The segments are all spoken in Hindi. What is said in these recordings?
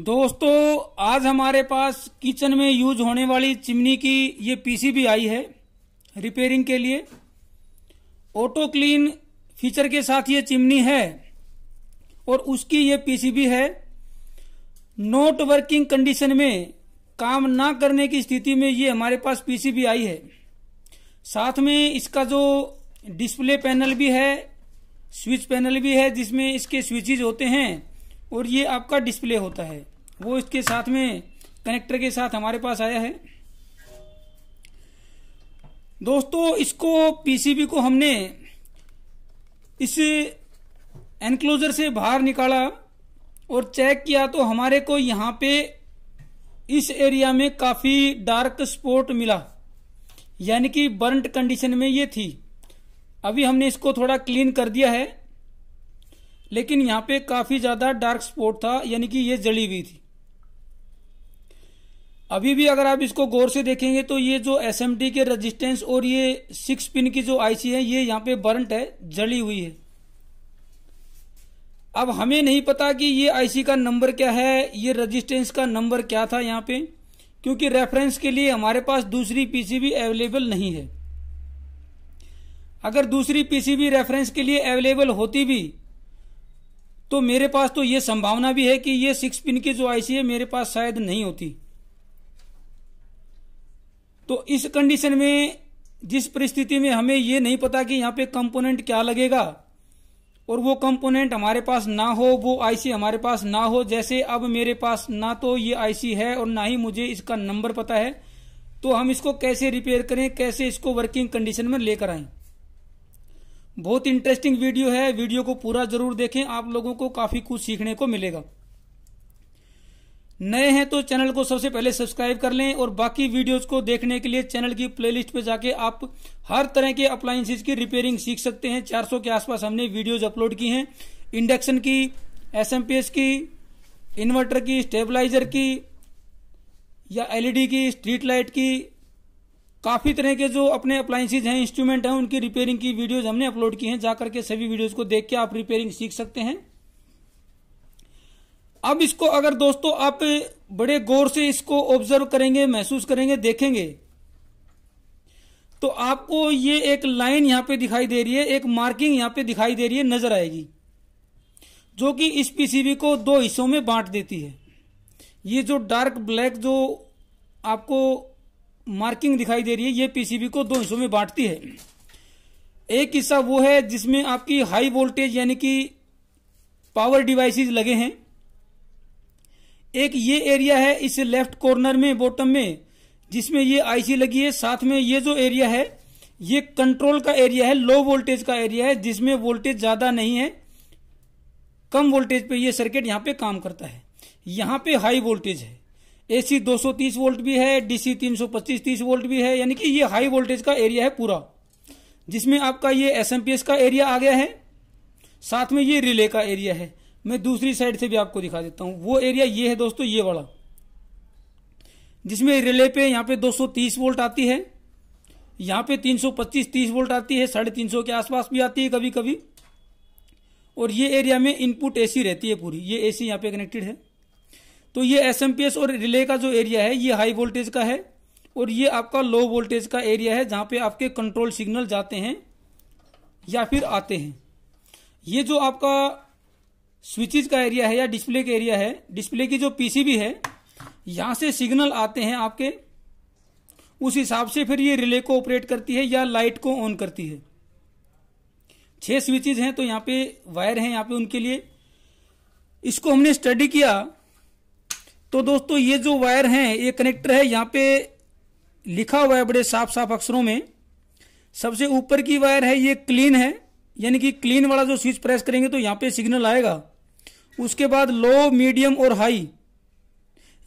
दोस्तों आज हमारे पास किचन में यूज होने वाली चिमनी की ये पीसीबी आई है रिपेयरिंग के लिए ऑटो क्लीन फीचर के साथ ये चिमनी है और उसकी ये पीसीबी है नॉट वर्किंग कंडीशन में काम ना करने की स्थिति में ये हमारे पास पीसीबी आई है साथ में इसका जो डिस्प्ले पैनल भी है स्विच पैनल भी है जिसमें इसके स्विचेज होते हैं और ये आपका डिस्प्ले होता है वो इसके साथ में कनेक्टर के साथ हमारे पास आया है दोस्तों इसको पीसीबी को हमने इस एनक्लोजर से बाहर निकाला और चेक किया तो हमारे को यहाँ पे इस एरिया में काफ़ी डार्क स्पॉट मिला यानी कि बर्नड कंडीशन में ये थी अभी हमने इसको थोड़ा क्लीन कर दिया है लेकिन यहाँ पे काफ़ी ज़्यादा डार्क स्पॉट था यानी कि ये जली हुई थी अभी भी अगर आप इसको गौर से देखेंगे तो ये जो एस के रेजिस्टेंस और ये सिक्स पिन की जो आईसी है ये यहाँ पे बर्नट है जली हुई है अब हमें नहीं पता कि ये आईसी का नंबर क्या है ये रेजिस्टेंस का नंबर क्या था यहाँ पे क्योंकि रेफरेंस के लिए हमारे पास दूसरी पीसीबी अवेलेबल नहीं है अगर दूसरी पीसीबी रेफरेंस के लिए अवेलेबल होती भी तो मेरे पास तो ये संभावना भी है कि ये सिक्स पिन की जो आईसी है मेरे पास शायद नहीं होती तो इस कंडीशन में जिस परिस्थिति में हमें ये नहीं पता कि यहाँ पे कंपोनेंट क्या लगेगा और वो कंपोनेंट हमारे पास ना हो वो आईसी हमारे पास ना हो जैसे अब मेरे पास ना तो ये आईसी है और ना ही मुझे इसका नंबर पता है तो हम इसको कैसे रिपेयर करें कैसे इसको वर्किंग कंडीशन में लेकर आए बहुत इंटरेस्टिंग वीडियो है वीडियो को पूरा जरूर देखें आप लोगों को काफी कुछ सीखने को मिलेगा नए हैं तो चैनल को सबसे पहले सब्सक्राइब कर लें और बाकी वीडियोस को देखने के लिए चैनल की प्लेलिस्ट पे जाके आप हर तरह के अप्लायंसेज की रिपेयरिंग सीख सकते हैं 400 के आसपास हमने वीडियोस अपलोड की हैं इंडक्शन की एसएमपीएस की इन्वर्टर की स्टेबलाइजर की या एलईडी e की स्ट्रीट लाइट की काफ़ी तरह के जो अपने अप्लाइंसेज हैं इंस्ट्रूमेंट हैं उनकी रिपेयरिंग की वीडियोज हमने अपलोड की हैं जाकर के सभी वीडियोज को देख के आप रिपेयरिंग सीख सकते हैं अब इसको अगर दोस्तों आप बड़े गौर से इसको ऑब्जर्व करेंगे महसूस करेंगे देखेंगे तो आपको ये एक लाइन यहां पे दिखाई दे रही है एक मार्किंग यहां पे दिखाई दे रही है नजर आएगी जो कि इस पीसीबी को दो हिस्सों में बांट देती है ये जो डार्क ब्लैक जो आपको मार्किंग दिखाई दे रही है ये पीसीबी को दो हिस्सों में बांटती है एक हिस्सा वो है जिसमें आपकी हाई वोल्टेज यानी कि पावर डिवाइसेस लगे हैं एक ये एरिया है इस लेफ्ट कॉर्नर में बॉटम में जिसमें ये आईसी लगी है साथ में ये जो एरिया है ये कंट्रोल का एरिया है लो वोल्टेज का एरिया है जिसमें वोल्टेज ज़्यादा नहीं है कम वोल्टेज पे ये सर्किट यहाँ पे काम करता है यहाँ पे हाई वोल्टेज है एसी 230 वोल्ट भी है डीसी 325 30 वोल्ट भी है यानी कि ये हाई वोल्टेज का एरिया है पूरा जिसमें आपका ये एस का एरिया आ गया है साथ में ये रिले का एरिया है मैं दूसरी साइड से भी आपको दिखा देता हूं वो एरिया ये है दोस्तों ये वाला जिसमें रिले पे यहाँ पे 230 वोल्ट आती है यहाँ पे 325 30 वोल्ट आती है साढ़े तीन के आसपास भी आती है कभी कभी और ये एरिया में इनपुट एसी रहती है पूरी ये एसी यहाँ पे कनेक्टेड है तो ये एसएमपीएस और रिले का जो एरिया है ये हाई वोल्टेज का है और ये आपका लो वोल्टेज का एरिया है जहाँ पे आपके कंट्रोल सिग्नल जाते हैं या फिर आते हैं ये जो आपका स्विचेज का एरिया है या डिस्प्ले का एरिया है डिस्प्ले की जो पीसीबी है यहां से सिग्नल आते हैं आपके उस हिसाब से फिर ये रिले को ऑपरेट करती है या लाइट को ऑन करती है छह स्विचेज हैं तो यहां पे वायर हैं यहां पे उनके लिए इसको हमने स्टडी किया तो दोस्तों ये जो वायर हैं ये कनेक्टर है यहां पे लिखा हुआ है बड़े साफ साफ अक्षरों में सबसे ऊपर की वायर है ये क्लीन है यानी कि क्लीन वाला जो स्विच प्रेस करेंगे तो यहां पे सिग्नल आएगा उसके बाद लो मीडियम और हाई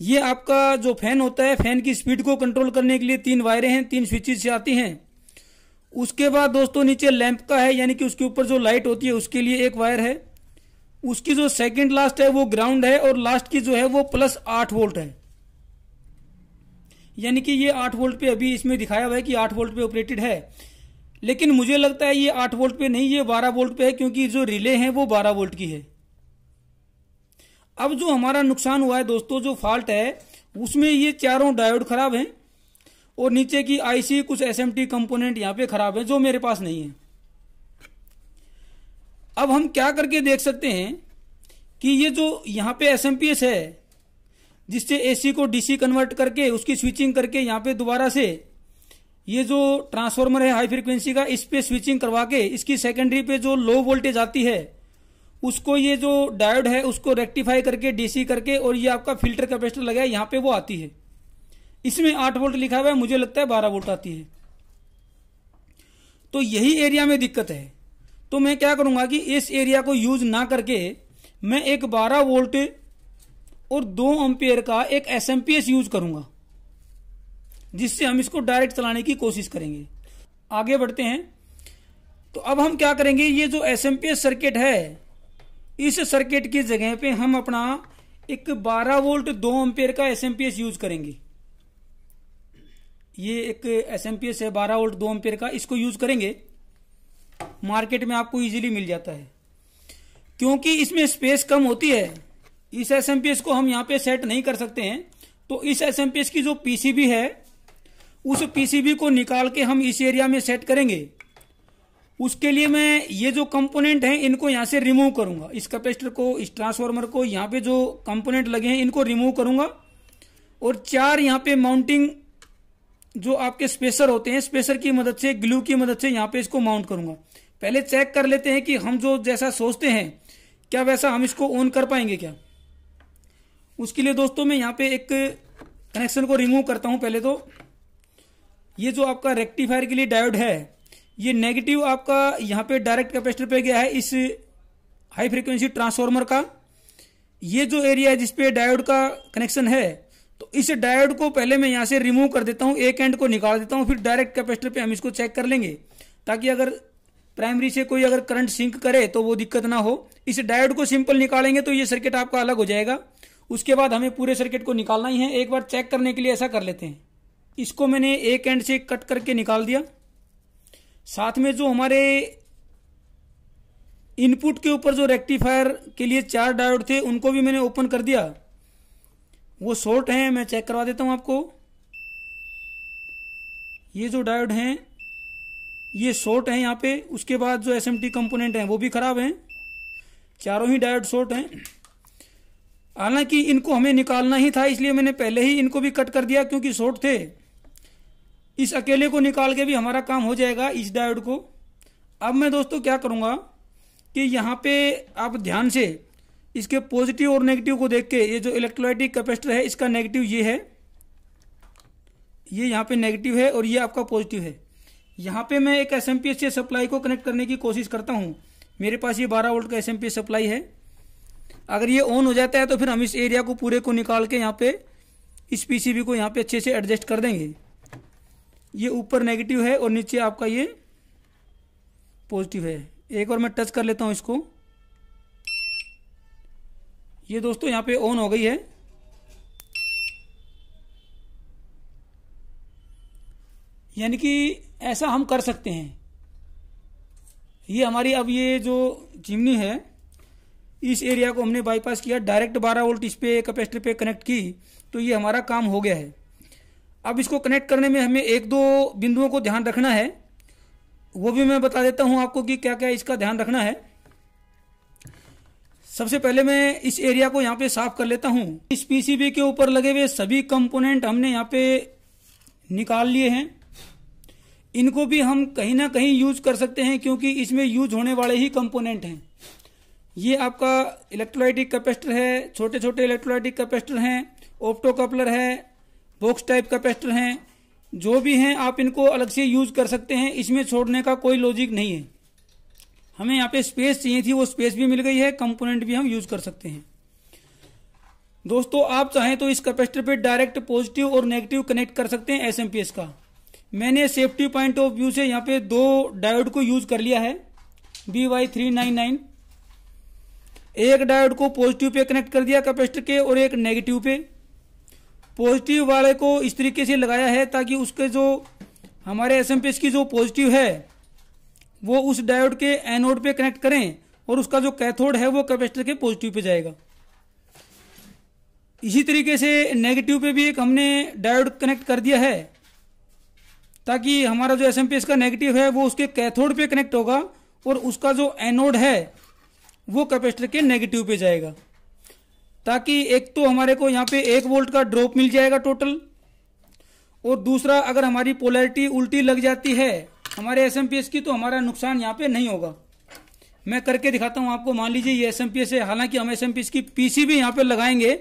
ये आपका जो फैन होता है फैन की स्पीड को कंट्रोल करने के लिए तीन वायरें हैं तीन स्विचेज से आती हैं उसके बाद दोस्तों नीचे लैंप का है यानी कि उसके ऊपर जो लाइट होती है उसके लिए एक वायर है उसकी जो सेकंड लास्ट है वो ग्राउंड है और लास्ट की जो है वो प्लस आठ वोल्ट है यानी कि ये आठ वोल्ट पे अभी इसमें दिखाया हुआ है कि आठ वोल्ट पे ऑपरेटेड है लेकिन मुझे लगता है ये आठ वोल्ट पे नहीं ये बारह वोल्ट पे है क्योंकि जो रिले है वो बारह वोल्ट की है अब जो हमारा नुकसान हुआ है दोस्तों जो फॉल्ट है उसमें ये चारों डायोड खराब हैं और नीचे की आईसी कुछ एसएमटी कंपोनेंट यहाँ पे खराब है जो मेरे पास नहीं है अब हम क्या करके देख सकते हैं कि ये जो यहाँ पे एस है जिससे एसी को डीसी कन्वर्ट करके उसकी स्विचिंग करके यहाँ पे दोबारा से ये जो ट्रांसफार्मर है हाई फ्रिक्वेंसी का इस पे स्विचिंग करवा के इसकी सेकेंडरी पे जो लो वोल्टेज आती है उसको ये जो डायोड है उसको रेक्टिफाई करके डीसी करके और ये आपका फिल्टर कैपेसिटर लगा है यहाँ पे वो आती है इसमें आठ वोल्ट लिखा हुआ है मुझे लगता है बारह वोल्ट आती है तो यही एरिया में दिक्कत है तो मैं क्या करूंगा कि इस एरिया को यूज ना करके मैं एक बारह वोल्ट और दो एम्पियर का एक एस यूज करूंगा जिससे हम इसको डायरेक्ट चलाने की कोशिश करेंगे आगे बढ़ते हैं तो अब हम क्या करेंगे ये जो एस सर्किट है इस सर्किट की जगह पे हम अपना एक 12 वोल्ट 2 एम्पेयर का एसएमपीएस यूज करेंगे ये एक एसएमपीएस है 12 वोल्ट 2 एम्पेयर का इसको यूज करेंगे मार्केट में आपको इजीली मिल जाता है क्योंकि इसमें स्पेस कम होती है इस एसएमपीएस को हम यहां पे सेट नहीं कर सकते हैं तो इस एसएमपीएस की जो पीसीबी है उस पीसीबी को निकाल के हम इस एरिया में सेट करेंगे उसके लिए मैं ये जो कंपोनेंट हैं इनको यहाँ से रिमूव करूंगा इस कैपेसिटर को इस ट्रांसफार्मर को यहाँ पे जो कंपोनेंट लगे हैं इनको रिमूव करूंगा और चार यहाँ पे माउंटिंग जो आपके स्पेसर होते हैं स्पेसर की मदद से ग्लू की मदद से यहाँ पे इसको माउंट करूंगा पहले चेक कर लेते हैं कि हम जो जैसा सोचते हैं क्या वैसा हम इसको ऑन कर पाएंगे क्या उसके लिए दोस्तों मैं यहाँ पे एक कनेक्शन को रिमूव करता हूँ पहले तो ये जो आपका रेक्टिफायर के लिए डायोड है ये नेगेटिव आपका यहाँ पे डायरेक्ट कैपेसिटर पे गया है इस हाई फ्रिक्वेंसी ट्रांसफार्मर का ये जो एरिया है जिसपे डायोड का कनेक्शन है तो इस डायोड को पहले मैं यहाँ से रिमूव कर देता हूँ एक एंड को निकाल देता हूँ फिर डायरेक्ट कैपेसिटर पे हम इसको चेक कर लेंगे ताकि अगर प्राइमरी से कोई अगर करंट सिंक करे तो वो दिक्कत ना हो इस डायोड को सिंपल निकालेंगे तो ये सर्किट आपका अलग हो जाएगा उसके बाद हमें पूरे सर्किट को निकालना ही है एक बार चेक करने के लिए ऐसा कर लेते हैं इसको मैंने एक एंड से कट करके निकाल दिया साथ में जो हमारे इनपुट के ऊपर जो रेक्टिफायर के लिए चार डायोड थे उनको भी मैंने ओपन कर दिया वो शॉर्ट हैं मैं चेक करवा देता हूँ आपको ये जो डायोड हैं ये शॉर्ट हैं यहाँ पे उसके बाद जो एस एम टी कंपोनेंट हैं वो भी ख़राब हैं चारों ही डायोड शॉर्ट हैं हालांकि इनको हमें निकालना ही था इसलिए मैंने पहले ही इनको भी कट कर दिया क्योंकि शॉर्ट थे इस अकेले को निकाल के भी हमारा काम हो जाएगा इस डायोड को अब मैं दोस्तों क्या करूँगा कि यहाँ पे आप ध्यान से इसके पॉजिटिव और नेगेटिव को देख के ये जो इलेक्ट्रोलाइटिक कैपेसिटर है इसका नेगेटिव ये है ये यहाँ पे नेगेटिव है और ये आपका पॉजिटिव है यहाँ पे मैं एक एस से सप्लाई को कनेक्ट करने की कोशिश करता हूँ मेरे पास ये 12 वोल्ट का एस सप्लाई है अगर ये ऑन हो जाता है तो फिर हम इस एरिया को पूरे को निकाल के यहाँ पे इस पी को यहाँ पे अच्छे से एडजस्ट कर देंगे ये ऊपर नेगेटिव है और नीचे आपका ये पॉजिटिव है एक बार मैं टच कर लेता हूँ इसको ये दोस्तों यहाँ पे ऑन हो गई है यानी कि ऐसा हम कर सकते हैं ये हमारी अब ये जो चिमनी है इस एरिया को हमने बाईपास किया डायरेक्ट 12 वोल्ट इस पे कैपेसिटर पे कनेक्ट की तो ये हमारा काम हो गया है अब इसको कनेक्ट करने में हमें एक दो बिंदुओं को ध्यान रखना है वो भी मैं बता देता हूं आपको कि क्या क्या इसका ध्यान रखना है सबसे पहले मैं इस एरिया को यहाँ पे साफ कर लेता हूँ इस पीसीबी के ऊपर लगे हुए सभी कंपोनेंट हमने यहाँ पे निकाल लिए हैं इनको भी हम कहीं ना कहीं यूज कर सकते हैं क्योंकि इसमें यूज होने वाले ही कंपोनेंट हैं ये आपका इलेक्ट्रोलाइटिक कैपेसिटर है छोटे छोटे इलेक्ट्रोलाइटिक कैपेसिटर हैं ऑप्टो कपलर है बॉक्स टाइप कैपेसिटर हैं जो भी हैं आप इनको अलग से यूज कर सकते हैं इसमें छोड़ने का कोई लॉजिक नहीं है हमें यहाँ पे स्पेस चाहिए थी वो स्पेस भी मिल गई है कंपोनेंट भी हम यूज कर सकते हैं दोस्तों आप चाहें तो इस कैपेसिटर पे डायरेक्ट पॉजिटिव और नेगेटिव कनेक्ट कर सकते हैं एसएमपीएस का मैंने सेफ्टी पॉइंट ऑफ व्यू से यहाँ पे दो डायोड को यूज कर लिया है B Y three nine nine एक डायोड को पॉजिटिव पे कनेक्ट कर दिया कैपेसिटर के और एक नेगेटिव पे पॉजिटिव वाले को इस तरीके से लगाया है ताकि उसके जो हमारे एस एम की जो पॉजिटिव है वो उस डायोड के एनोड पे कनेक्ट करें और उसका जो कैथोड है वो कैपेसिटर के पॉजिटिव पे जाएगा इसी तरीके से नेगेटिव पे भी एक हमने डायोड कनेक्ट कर दिया है ताकि हमारा जो एस एम का नेगेटिव है वो उसके कैथोड पे कनेक्ट होगा और उसका जो एनोड है वो कैपेसिटर के नेगेटिव पे जाएगा ताकि एक तो हमारे को यहाँ पे एक वोल्ट का ड्रॉप मिल जाएगा टोटल और दूसरा अगर हमारी पोलैरिटी उल्टी लग जाती है हमारे एस की तो हमारा नुकसान यहाँ पे नहीं होगा मैं करके दिखाता हूँ आपको मान लीजिए ये एस है हालांकि हम एस की पीसी भी यहाँ पे लगाएंगे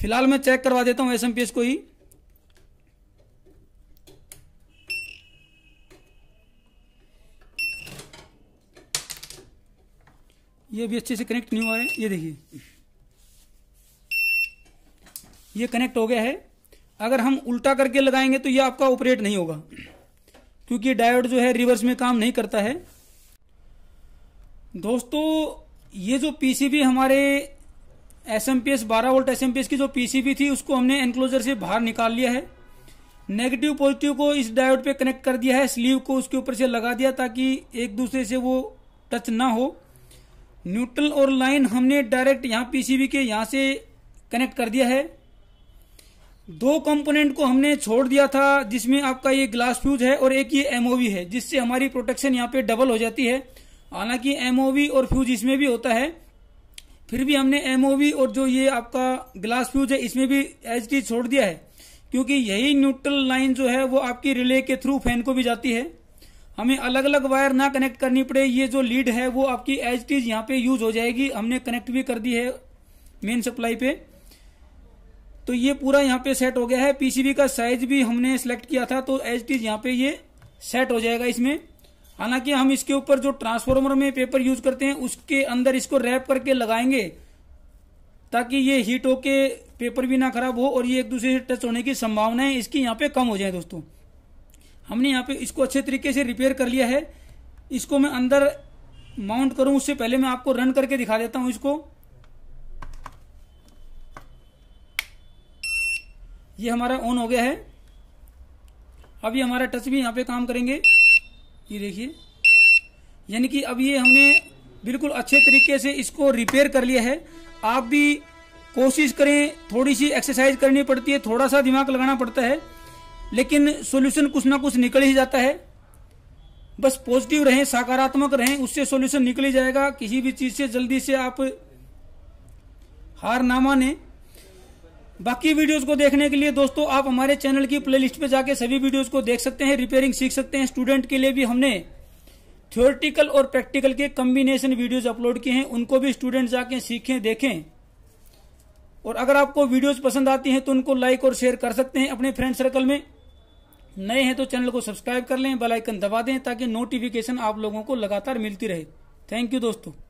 फिलहाल मैं चेक करवा देता हूँ एस को ही ये भी अच्छे से कनेक्ट नहीं हुआ है ये देखिए ये कनेक्ट हो गया है अगर हम उल्टा करके लगाएंगे तो ये आपका ऑपरेट नहीं होगा क्योंकि डायोड जो है रिवर्स में काम नहीं करता है दोस्तों ये जो पीसीबी हमारे एस एम पी एस बारह वोल्ट एस एम पी एस की जो पीसीबी थी उसको हमने एनक्लोजर से बाहर निकाल लिया है नेगेटिव पॉजिटिव को इस डायोड पे कनेक्ट कर दिया है स्लीव को उसके ऊपर से लगा दिया ताकि एक दूसरे से वो टच ना हो न्यूट्रल और लाइन हमने डायरेक्ट यहाँ पीसीबी के यहाँ से कनेक्ट कर दिया है दो कंपोनेंट को हमने छोड़ दिया था जिसमें आपका ये ग्लास फ्यूज है और एक ये एमओवी है जिससे हमारी प्रोटेक्शन यहाँ पे डबल हो जाती है हालांकि एमओवी और फ्यूज इसमें भी होता है फिर भी हमने एमओवी और जो ये आपका ग्लास फ्यूज है इसमें भी एच डी छोड़ दिया है क्योंकि यही न्यूट्रल लाइन जो है वो आपकी रिले के थ्रू फैन को भी जाती है हमें अलग अलग वायर ना कनेक्ट करनी पड़े ये जो लीड है वो आपकी एच टीज यहाँ पे यूज हो जाएगी हमने कनेक्ट भी कर दी है मेन सप्लाई पे तो ये पूरा यहाँ पे सेट हो गया है पीसीबी का साइज भी हमने सेलेक्ट किया था तो एज टीज यहाँ पे ये सेट हो जाएगा इसमें हालांकि हम इसके ऊपर जो ट्रांसफॉर्मर में पेपर यूज करते हैं उसके अंदर इसको रैप करके लगाएंगे ताकि ये हीट होके पेपर भी ना खराब हो और ये एक दूसरे से टच होने की संभावनाएं इसकी यहाँ पे कम हो जाए दोस्तों हमने यहाँ पे इसको अच्छे तरीके से रिपेयर कर लिया है इसको मैं अंदर माउंट करूँ उससे पहले मैं आपको रन करके दिखा देता हूँ इसको ये हमारा ऑन हो गया है अब ये हमारा टच भी यहाँ पे काम करेंगे ये देखिए यानी कि अब ये हमने बिल्कुल अच्छे तरीके से इसको रिपेयर कर लिया है आप भी कोशिश करें थोड़ी सी एक्सरसाइज करनी पड़ती है थोड़ा सा दिमाग लगाना पड़ता है लेकिन सॉल्यूशन कुछ ना कुछ निकल ही जाता है बस पॉजिटिव रहें सकारात्मक रहें उससे सॉल्यूशन निकल ही जाएगा किसी भी चीज़ से जल्दी से आप हार ना माने बाकी वीडियोस को देखने के लिए दोस्तों आप हमारे चैनल की प्लेलिस्ट पे जाके सभी वीडियोस को देख सकते हैं रिपेयरिंग सीख सकते हैं स्टूडेंट के लिए भी हमने थ्योरेटिकल और प्रैक्टिकल के कम्बिनेशन वीडियोज अपलोड किए हैं उनको भी स्टूडेंट जाके सीखें देखें और अगर आपको वीडियोज पसंद आती है तो उनको लाइक और शेयर कर सकते हैं अपने फ्रेंड सर्कल में नए हैं तो चैनल को सब्सक्राइब कर लें बेलाइकन दबा दें ताकि नोटिफिकेशन आप लोगों को लगातार मिलती रहे थैंक यू दोस्तों